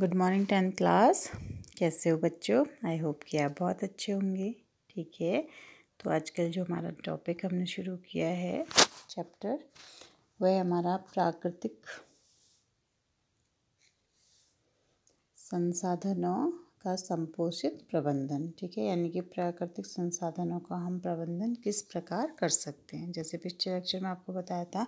good morning tenth class कैसे हो बच्चों आई होप कि आप बहुत अच्छे होंगे ठीक है तो आजकल जो हमारा टॉपिक हमने शुरू किया है चैप्टर वह हमारा प्राकृतिक संसाधनों का संपोषित प्रबंधन ठीक है यानी कि प्राकृतिक संसाधनों का हम प्रबंधन किस प्रकार कर सकते हैं जैसे पिछले लेक्चर में आपको बताया था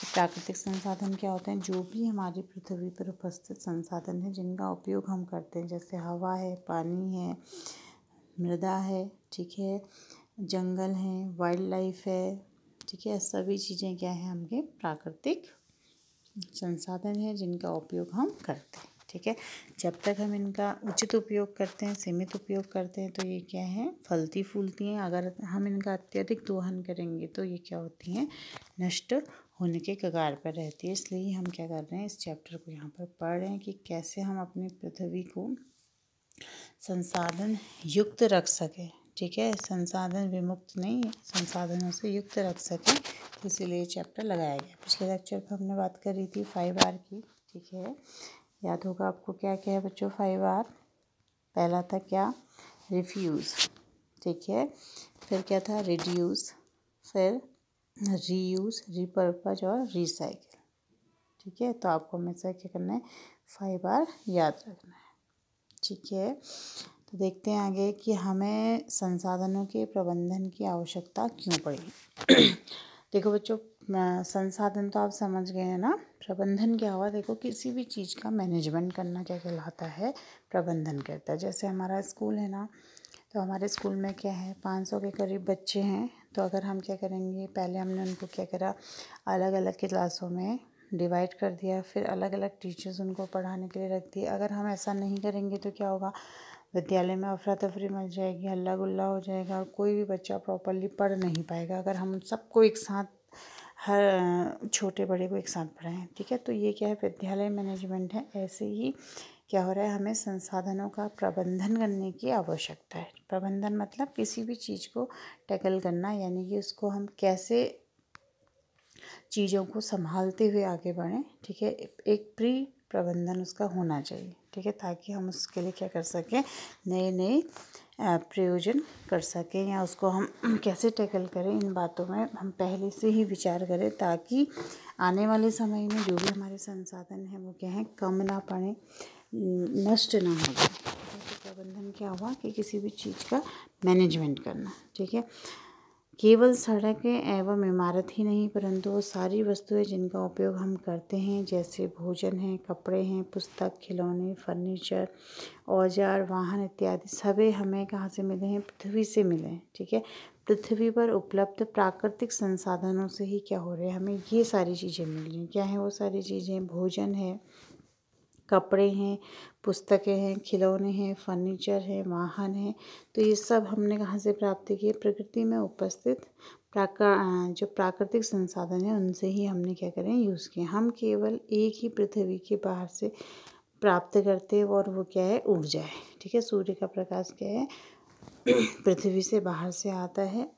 कि प्राकृतिक संसाधन क्या होते हैं जो भी हमारी पृथ्वी पर उपस्थित संसाधन हैं जिनका उपयोग हम करते हैं जैसे हवा है पानी है मृदा है ठीक है जंगल हैं वाइल्ड लाइफ है ठीक है सभी चीज़ें क्या हैं हमके प्राकृतिक संसाधन हैं जिनका उपयोग हम करते हैं ठीक है जब तक हम इनका उचित उपयोग करते हैं सीमित उपयोग करते हैं तो ये क्या है फलती फूलती हैं अगर हम इनका अत्यधिक दोहन करेंगे तो ये क्या होती हैं नष्ट होने के कगार पर रहती है इसलिए हम क्या कर रहे हैं इस चैप्टर को यहाँ पर पढ़ रहे हैं कि कैसे हम अपनी पृथ्वी को संसाधन युक्त रख सकें ठीक है संसाधन विमुक्त नहीं है संसाधनों से युक्त रख सकें तो इसीलिए चैप्टर लगाया गया पिछले लेक्चर पर हमने बात करी थी फाइव आर की ठीक है याद होगा आपको क्या क्या है बच्चों फाइव आर पहला था क्या रिफ्यूज़ ठीक है फिर क्या था रिड्यूस फिर रीयूज़ रिपर्पज और रिसाइकिल ठीक है तो आपको हमेशा क्या करना है फाइव आर याद रखना है ठीक है तो देखते हैं आगे कि हमें संसाधनों के प्रबंधन की आवश्यकता क्यों पड़ी देखो बच्चों संसाधन तो आप समझ गए हैं ना प्रबंधन क्या हुआ देखो किसी भी चीज़ का मैनेजमेंट करना क्या कहलाता है प्रबंधन करता है जैसे हमारा स्कूल है ना तो हमारे स्कूल में क्या है पाँच सौ के करीब बच्चे हैं तो अगर हम क्या करेंगे पहले हमने उनको क्या करा अलग अलग क्लासों में डिवाइड कर दिया फिर अलग अलग टीचर्स उनको पढ़ाने के लिए रख दिए अगर हम ऐसा नहीं करेंगे तो क्या होगा विद्यालय में अफरा तफरी मच जाएगी हल्ला गुल्ला हो जाएगा और कोई भी बच्चा प्रॉपरली पढ़ नहीं पाएगा अगर हम सबको एक साथ हर छोटे बड़े को एक साथ पढ़ाएं ठीक है तो ये क्या है विद्यालय मैनेजमेंट है ऐसे ही क्या हो रहा है हमें संसाधनों का प्रबंधन करने की आवश्यकता है प्रबंधन मतलब किसी भी चीज़ को टैकल करना यानी कि उसको हम कैसे चीज़ों को संभालते हुए आगे बढ़ें ठीक है एक प्री प्रबंधन उसका होना चाहिए ठीक है ताकि हम उसके लिए क्या कर सकें नए नए प्रयोजन कर सकें या उसको हम कैसे टैकल करें इन बातों में हम पहले से ही विचार करें ताकि आने वाले समय में जो भी हमारे संसाधन हैं वो क्या हैं कम ना पड़े नष्ट ना हो जाए तो प्रबंधन क्या हुआ कि किसी भी चीज़ का मैनेजमेंट करना ठीक है केवल सड़कें एवं इमारत ही नहीं परंतु वो सारी वस्तुएं जिनका उपयोग हम करते हैं जैसे भोजन है कपड़े हैं पुस्तक खिलौने फर्नीचर औजार वाहन इत्यादि सभी हमें कहाँ से मिले हैं पृथ्वी से मिले हैं ठीक है पृथ्वी पर उपलब्ध प्राकृतिक संसाधनों से ही क्या हो रहा है हमें ये सारी चीज़ें मिल रही हैं क्या है वो सारी चीज़ें भोजन है कपड़े हैं पुस्तकें हैं खिलौने हैं फर्नीचर है वाहन है तो ये सब हमने कहाँ से प्राप्त किए प्रकृति में उपस्थित प्राकृ जो प्राकृतिक संसाधन है उनसे ही हमने क्या करें यूज़ किए हम केवल एक ही पृथ्वी के बाहर से प्राप्त करते हैं और वो क्या है ऊर्जा है ठीक है सूर्य का प्रकाश क्या है पृथ्वी से बाहर से आता है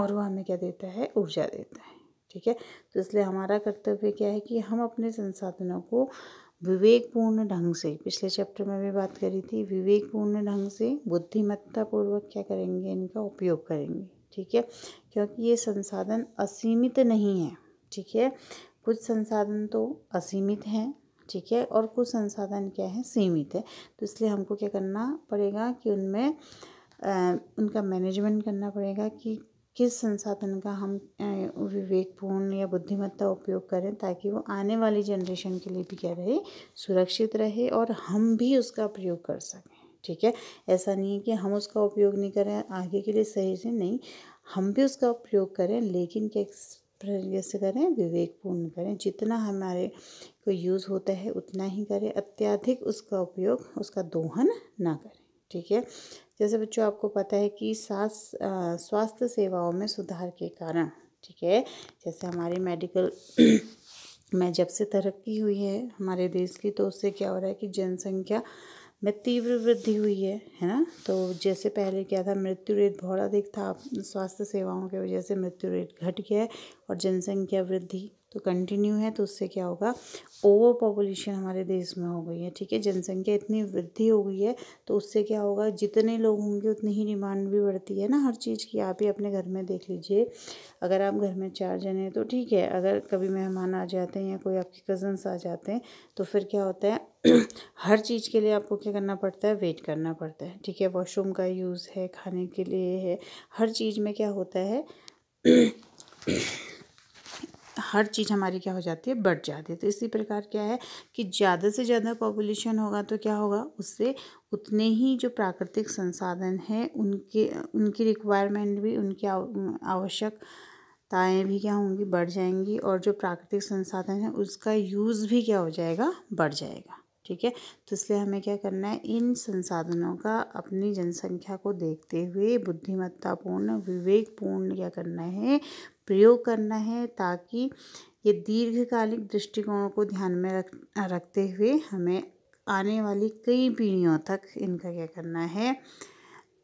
और वो हमें क्या देता है ऊर्जा देता है ठीक है तो इसलिए हमारा कर्तव्य क्या है कि हम अपने संसाधनों को विवेकपूर्ण ढंग से पिछले चैप्टर में भी बात करी थी विवेकपूर्ण ढंग से बुद्धिमत्तापूर्वक क्या करेंगे इनका उपयोग करेंगे ठीक है क्योंकि ये संसाधन असीमित नहीं है ठीक है कुछ संसाधन तो असीमित हैं ठीक है और कुछ संसाधन क्या है सीमित है तो इसलिए हमको क्या करना पड़ेगा कि उनमें आ, उनका मैनेजमेंट करना पड़ेगा कि किस संसाधन का हम विवेकपूर्ण या बुद्धिमत्ता उपयोग करें ताकि वो आने वाली जनरेशन के लिए भी क्या रहे सुरक्षित रहे और हम भी उसका प्रयोग कर सकें ठीक है ऐसा नहीं है कि हम उसका उपयोग नहीं करें आगे के लिए सही से नहीं हम भी उसका उपयोग करें लेकिन क्या कैसे करें विवेकपूर्ण करें जितना हमारे को यूज़ होता है उतना ही करें अत्यधिक उसका उपयोग उसका दोहन ना करें ठीक है जैसे बच्चों आपको पता है कि सास स्वास्थ्य सेवाओं में सुधार के कारण ठीक है जैसे हमारी मेडिकल में जब से तरक्की हुई है हमारे देश की तो उससे क्या हो रहा है कि जनसंख्या में तीव्र वृद्धि हुई है है ना तो जैसे पहले क्या था मृत्यु रेट बहुत अधिक था स्वास्थ्य सेवाओं की वजह से मृत्यु रेट घट गया है और जनसंख्या वृद्धि तो कंटिन्यू है तो उससे क्या होगा ओवर पॉपुलेशन हमारे देश में हो गई है ठीक है जनसंख्या इतनी वृद्धि हो गई है तो उससे क्या होगा जितने लोग होंगे उतनी ही डिमांड भी बढ़ती है ना हर चीज़ की आप ही अपने घर में देख लीजिए अगर आप घर में चार जने हैं तो ठीक है अगर कभी मेहमान आ जाते हैं या कोई आपके कज़न्स आ जाते हैं तो फिर क्या होता है हर चीज़ के लिए आपको क्या करना पड़ता है वेट करना पड़ता है ठीक है वॉशरूम का यूज़ है खाने के लिए है हर चीज़ में क्या होता है हर चीज़ हमारी क्या हो जाती है बढ़ जाती है तो इसी प्रकार क्या है कि ज़्यादा से ज़्यादा पॉपुलेशन होगा तो क्या होगा उससे उतने ही जो प्राकृतिक संसाधन हैं उनके उनकी रिक्वायरमेंट भी उनकी आवश्यक ताएँ भी क्या होंगी बढ़ जाएंगी और जो प्राकृतिक संसाधन है उसका यूज़ भी क्या हो जाएगा बढ़ जाएगा ठीक है तो इसलिए हमें क्या करना है इन संसाधनों का अपनी जनसंख्या को देखते हुए बुद्धिमत्तापूर्ण विवेकपूर्ण क्या करना है प्रयोग करना है ताकि ये दीर्घकालिक दृष्टिकोण को ध्यान में रख रखते हुए हमें आने वाली कई पीढ़ियों तक इनका क्या करना है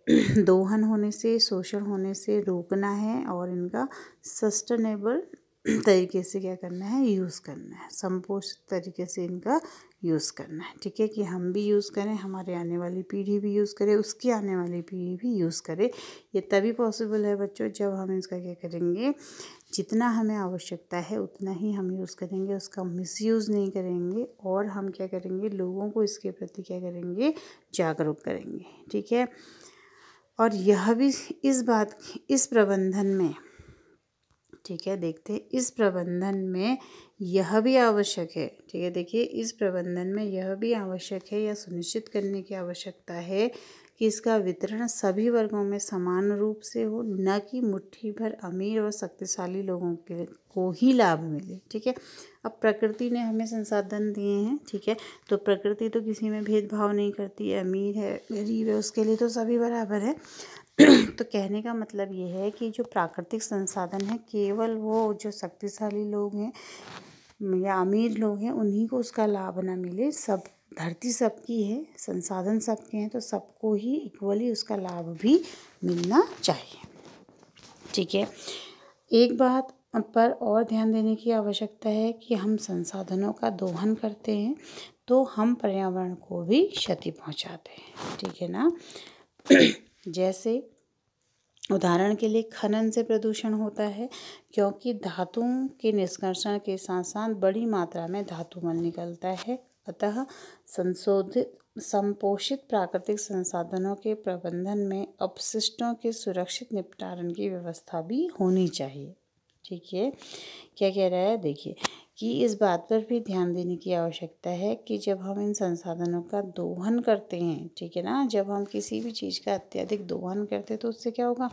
दोहन होने से शोषण होने से रोकना है और इनका सस्टेनेबल तरीके से क्या करना है यूज़ करना है संपोषित तरीके से इनका यूज़ करना है ठीक है कि हम भी यूज़ करें हमारे आने वाली पीढ़ी भी यूज़ करे उसकी आने वाली पीढ़ी भी यूज़ करे ये तभी पॉसिबल है बच्चों जब हम इसका क्या करेंगे जितना हमें आवश्यकता है उतना ही हम यूज़ करेंगे उसका मिसयूज़ नहीं करेंगे और हम क्या करेंगे लोगों को इसके प्रति क्या करेंगे जागरूक करेंगे ठीक है और यह भी इस बात इस प्रबंधन में ठीक है देखते हैं इस प्रबंधन में यह भी आवश्यक है ठीक है देखिए इस प्रबंधन में यह भी आवश्यक है यह सुनिश्चित करने की आवश्यकता है कि इसका वितरण सभी वर्गों में समान रूप से हो न कि मुट्ठी भर अमीर और शक्तिशाली लोगों के को ही लाभ मिले ठीक है अब प्रकृति ने हमें संसाधन दिए हैं ठीक है तो प्रकृति तो किसी में भेदभाव नहीं करती अमीर है गरीब है उसके लिए तो सभी बराबर है तो कहने का मतलब ये है कि जो प्राकृतिक संसाधन है केवल वो जो शक्तिशाली लोग हैं या अमीर लोग हैं उन्हीं को उसका लाभ ना मिले सब धरती सबकी है संसाधन सबके हैं तो सबको ही इक्वली उसका लाभ भी मिलना चाहिए ठीक है एक बात पर और ध्यान देने की आवश्यकता है कि हम संसाधनों का दोहन करते हैं तो हम पर्यावरण को भी क्षति पहुंचाते हैं ठीक है ना जैसे उदाहरण के लिए खनन से प्रदूषण होता है क्योंकि धातुओं के निष्कर्षण के साथ साथ बड़ी मात्रा में धातु मल निकलता है अतः संशोधित संपोषित प्राकृतिक संसाधनों के प्रबंधन में अपशिष्टों के सुरक्षित निपटारण की व्यवस्था भी होनी चाहिए ठीक है क्या कह रहा है देखिए कि इस बात पर भी ध्यान देने की आवश्यकता है कि जब हम इन संसाधनों का दोहन करते हैं ठीक है ना जब हम किसी भी चीज़ का अत्यधिक दोहन करते हैं तो उससे क्या होगा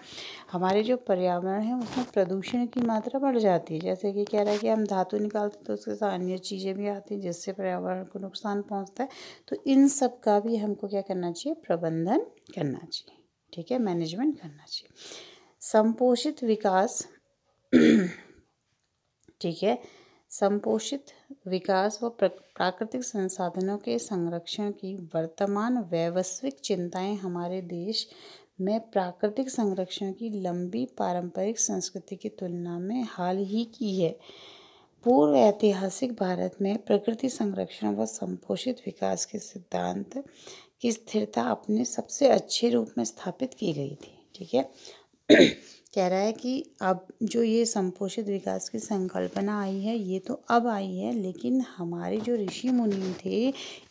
हमारे जो पर्यावरण है उसमें प्रदूषण की मात्रा बढ़ जाती है जैसे कि कह रहा है कि हम धातु निकालते तो उसके साथ अन्य चीज़ें भी आती हैं जिससे पर्यावरण को नुकसान पहुँचता है तो इन सब का भी हमको क्या करना चाहिए प्रबंधन करना चाहिए ठीक है मैनेजमेंट करना चाहिए संपोषित विकास ठीक है संपोषित विकास व प्राकृतिक संसाधनों के संरक्षण की वर्तमान वैवस्विक चिंताएं हमारे देश में प्राकृतिक संरक्षण की लंबी पारंपरिक संस्कृति की तुलना में हाल ही की है पूर्व ऐतिहासिक भारत में प्रकृति संरक्षण व संपोषित विकास के सिद्धांत की स्थिरता अपने सबसे अच्छे रूप में स्थापित की गई थी ठीक है कह रहा है कि अब जो ये संपोषित विकास की संकल्पना आई है ये तो अब आई है लेकिन हमारे जो ऋषि मुनि थे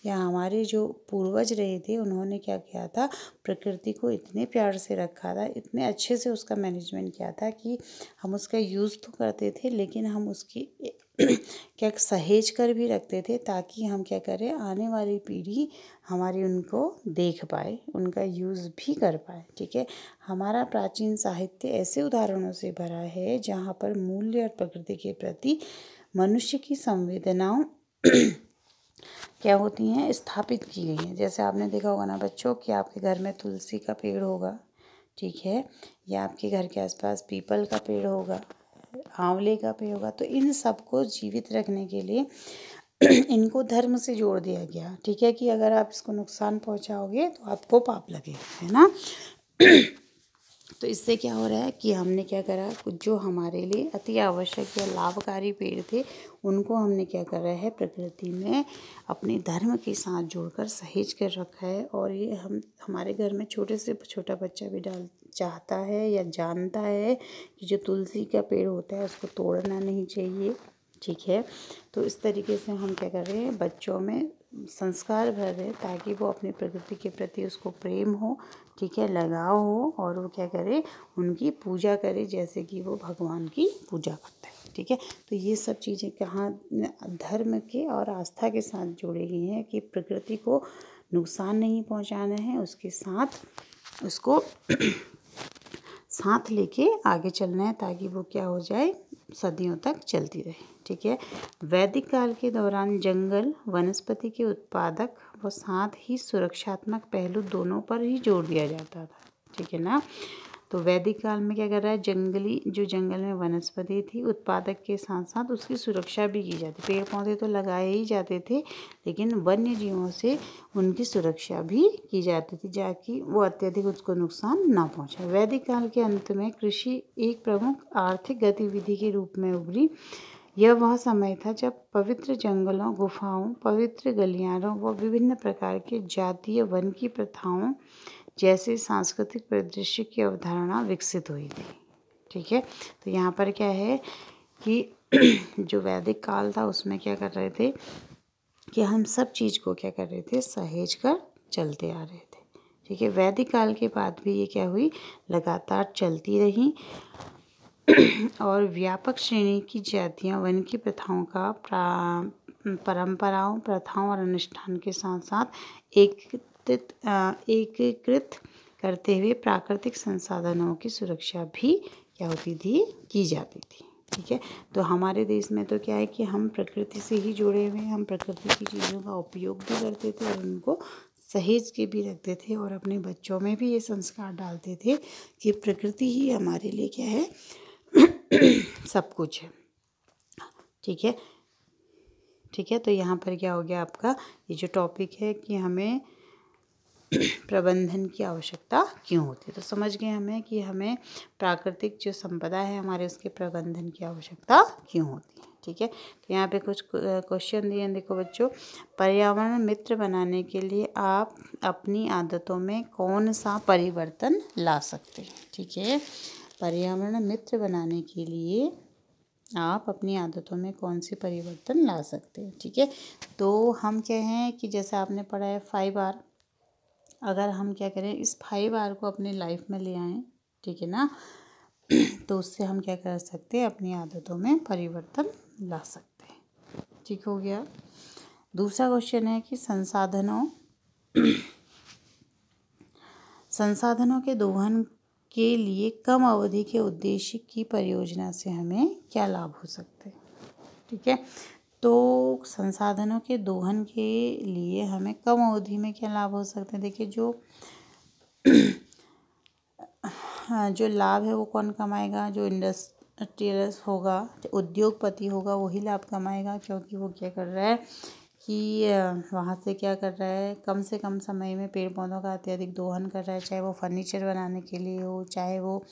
या हमारे जो पूर्वज रहे थे उन्होंने क्या किया था प्रकृति को इतने प्यार से रखा था इतने अच्छे से उसका मैनेजमेंट किया था कि हम उसका यूज़ तो करते थे लेकिन हम उसकी क्या सहेज कर भी रखते थे ताकि हम क्या करें आने वाली पीढ़ी हमारी उनको देख पाए उनका यूज़ भी कर पाए ठीक है हमारा प्राचीन साहित्य ऐसे उदाहरणों से भरा है जहाँ पर मूल्य और प्रकृति के प्रति मनुष्य की संवेदनाओं क्या होती हैं स्थापित की गई हैं जैसे आपने देखा होगा ना बच्चों कि आपके घर में तुलसी का पेड़ होगा ठीक है या आपके घर के आसपास पीपल का पेड़ होगा आंवले का पेड़ होगा तो इन सबको जीवित रखने के लिए इनको धर्म से जोड़ दिया गया ठीक है कि अगर आप इसको नुकसान पहुंचाओगे तो आपको पाप लगेगा है ना तो इससे क्या हो रहा है कि हमने क्या करा कुछ जो हमारे लिए अति आवश्यक या लाभकारी पेड़ थे उनको हमने क्या करा है प्रकृति में अपने धर्म के साथ जोड़कर सहेज कर रखा है और ये हम हमारे घर में छोटे से छोटा बच्चा भी डाल चाहता है या जानता है कि जो तुलसी का पेड़ होता है उसको तोड़ना नहीं चाहिए ठीक है तो इस तरीके से हम क्या कर रहे हैं बच्चों में संस्कार भर रहे हैं ताकि वो अपनी प्रकृति के प्रति उसको प्रेम हो ठीक है लगाव हो और वो क्या करे उनकी पूजा करे जैसे कि वो भगवान की पूजा करता है ठीक है तो ये सब चीज़ें कहाँ धर्म के और आस्था के साथ जुड़ी हुई हैं कि प्रकृति को नुकसान नहीं पहुंचाना है उसके साथ उसको साथ लेके आगे चलना है ताकि वो क्या हो जाए सदियों तक चलती रहे ठीक है वैदिक काल के दौरान जंगल वनस्पति के उत्पादक व साथ ही सुरक्षात्मक पहलू दोनों पर ही जोर दिया जाता था ठीक है ना तो वैदिक काल में क्या कर रहा है जंगली जो जंगल में वनस्पति थी उत्पादक के साथ साथ उसकी सुरक्षा भी की जाती पेड़ पौधे तो लगाए ही जाते थे लेकिन वन्य जीवों से उनकी सुरक्षा भी की जाती थी जाकि वो अत्यधिक उसको नुकसान ना पहुँचा वैदिक काल के अंत में कृषि एक प्रमुख आर्थिक गतिविधि के रूप में उभरी यह वह समय था जब पवित्र जंगलों गुफाओं पवित्र गलियारों व विभिन्न प्रकार के जातीय वन की प्रथाओं जैसे सांस्कृतिक परिदृश्य की अवधारणा विकसित हुई थी ठीक है तो यहाँ पर क्या है कि जो वैदिक काल था उसमें क्या कर रहे थे कि हम सब चीज़ को क्या कर रहे थे सहेज कर चलते आ रहे थे ठीक है वैदिक काल के बाद भी ये क्या हुई लगातार चलती रही और व्यापक श्रेणी की जातियाँ वन की प्रथाओं का परंपराओं प्रथाओं और अनुष्ठान के साथ साथ एक एकत्रित एकीकृत करते हुए प्राकृतिक संसाधनों की सुरक्षा भी क्या होती थी की जाती थी ठीक है तो हमारे देश में तो क्या है कि हम प्रकृति से ही जुड़े हुए हैं हम प्रकृति की चीज़ों का उपयोग भी करते थे और उनको सहेज के भी रखते थे और अपने बच्चों में भी ये संस्कार डालते थे कि प्रकृति ही हमारे लिए क्या है सब कुछ है ठीक है ठीक है तो यहाँ पर क्या हो गया आपका ये जो टॉपिक है कि हमें प्रबंधन की आवश्यकता क्यों होती है तो समझ गए हमें कि हमें प्राकृतिक जो संपदा है हमारे उसके प्रबंधन की आवश्यकता क्यों होती है ठीक है तो यहाँ पे कुछ क्वेश्चन दिए हैं देखो बच्चों पर्यावरण मित्र बनाने के लिए आप अपनी आदतों में कौन सा परिवर्तन ला सकते हैं ठीक है पर्यावरण मित्र बनाने के लिए आप अपनी आदतों में कौन सी परिवर्तन ला सकते हैं ठीक है तो हम क्या हैं कि जैसे आपने पढ़ा है फाइव आर अगर हम क्या करें इस फाइव आर को अपने लाइफ में ले आएँ ठीक है ना तो उससे हम क्या कर सकते हैं अपनी आदतों में परिवर्तन ला सकते हैं ठीक हो गया दूसरा क्वेश्चन है कि संसाधनों संसाधनों के दोहन के लिए कम अवधि के उद्देश्य की परियोजना से हमें क्या लाभ हो सकते हैं ठीक है तो संसाधनों के दोहन के लिए हमें कम अवधि में क्या लाभ हो सकते हैं देखिए जो हाँ, जो लाभ है वो कौन कमाएगा जो इंडस्ट्रियलिस्ट होगा जो उद्योगपति होगा वही लाभ कमाएगा क्योंकि वो क्या कर रहा है कि वहाँ से क्या कर रहा है कम से कम समय में पेड़ पौधों का अत्यधिक दोहन कर रहा है चाहे वो फर्नीचर बनाने के लिए हो चाहे वो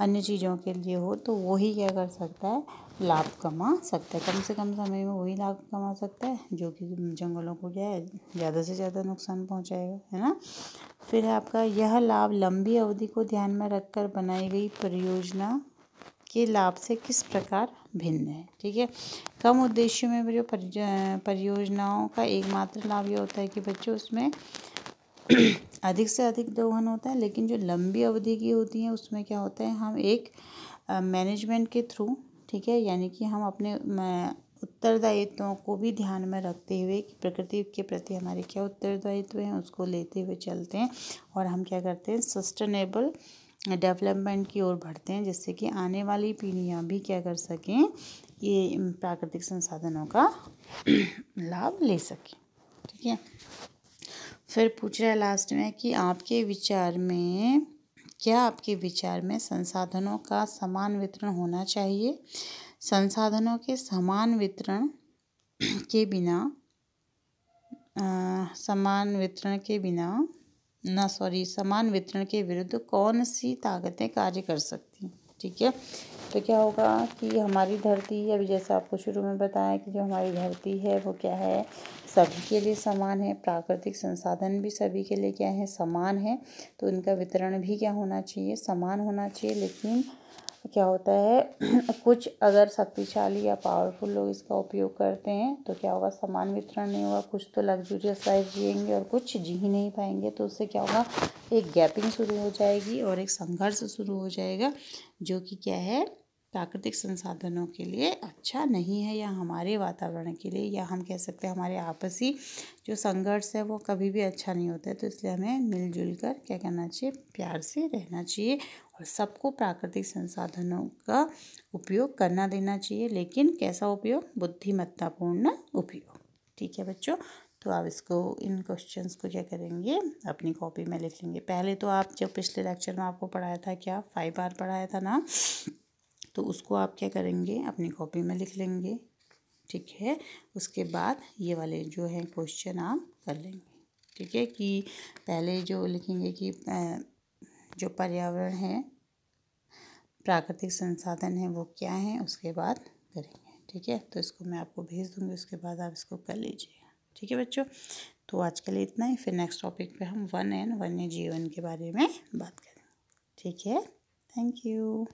अन्य चीज़ों के लिए हो तो वही क्या कर सकता है लाभ कमा सकता है कम से कम समय में वही लाभ कमा सकता है जो कि जंगलों को क्या है ज़्यादा से ज़्यादा नुकसान पहुंचाएगा है ना फिर आपका यह लाभ लंबी अवधि को ध्यान में रखकर बनाई गई परियोजना के लाभ से किस प्रकार भिन्न है ठीक है कम उद्देश्य में जो परियोजनाओं का एकमात्र लाभ ये होता है कि बच्चों उसमें अधिक से अधिक दोहन होता है लेकिन जो लंबी अवधि की होती है उसमें क्या होता है हम एक मैनेजमेंट के थ्रू ठीक है यानी कि हम अपने उत्तरदायित्वों को भी ध्यान में रखते हुए कि प्रकृति के प्रति हमारे क्या उत्तरदायित्व हैं उसको लेते हुए चलते हैं और हम क्या करते हैं सस्टेनेबल डेवलपमेंट की ओर बढ़ते हैं जिससे कि आने वाली पीढ़ियाँ भी क्या कर सकें ये प्राकृतिक संसाधनों का लाभ ले सकें ठीक है फिर पूछ रहा है लास्ट में कि आपके विचार में क्या आपके विचार में संसाधनों का समान वितरण होना चाहिए संसाधनों के समान वितरण के बिना आ, समान वितरण के बिना ना सॉरी समान वितरण के विरुद्ध कौन सी ताकतें कार्य कर सकती ठीक है तो क्या होगा कि हमारी धरती अभी जैसा आपको शुरू में बताया कि जो हमारी धरती है वो क्या है सभी के लिए समान है प्राकृतिक संसाधन भी सभी के लिए क्या है समान है तो इनका वितरण भी क्या होना चाहिए समान होना चाहिए लेकिन क्या होता है कुछ अगर शक्तिशाली या पावरफुल लोग इसका उपयोग करते हैं तो क्या होगा समान वितरण नहीं होगा कुछ तो लग्जूरियस लाइफ जिएंगे और कुछ जी ही नहीं पाएंगे तो उससे क्या होगा एक गैपिंग शुरू हो जाएगी और एक संघर्ष शुरू हो जाएगा जो कि क्या है प्राकृतिक संसाधनों के लिए अच्छा नहीं है या हमारे वातावरण के लिए या हम कह सकते हैं हमारे आपसी जो संघर्ष है वो कभी भी अच्छा नहीं होता है तो इसलिए हमें मिलजुल कर क्या करना चाहिए प्यार से रहना चाहिए और सबको प्राकृतिक संसाधनों का उपयोग करना देना चाहिए लेकिन कैसा उपयोग बुद्धिमत्तापूर्ण उपयोग ठीक है बच्चों तो आप इसको इन क्वेश्चंस को क्या करेंगे अपनी कॉपी में लिख लेंगे पहले तो आप जब पिछले लेक्चर में आपको पढ़ाया था क्या फाइव बार पढ़ाया था ना तो उसको आप क्या करेंगे अपनी कॉपी में लिख लेंगे ठीक है उसके बाद ये वाले जो है क्वेश्चन आप कर लेंगे ठीक है कि पहले जो लिखेंगे कि जो पर्यावरण है प्राकृतिक संसाधन है वो क्या है उसके बाद करेंगे ठीक है तो इसको मैं आपको भेज दूँगी उसके बाद आप इसको कर लीजिएगा ठीक है बच्चों तो आज के लिए इतना ही फिर नेक्स्ट टॉपिक पे हम वन एंड वन्य जीवन के बारे में बात करेंगे ठीक है थैंक यू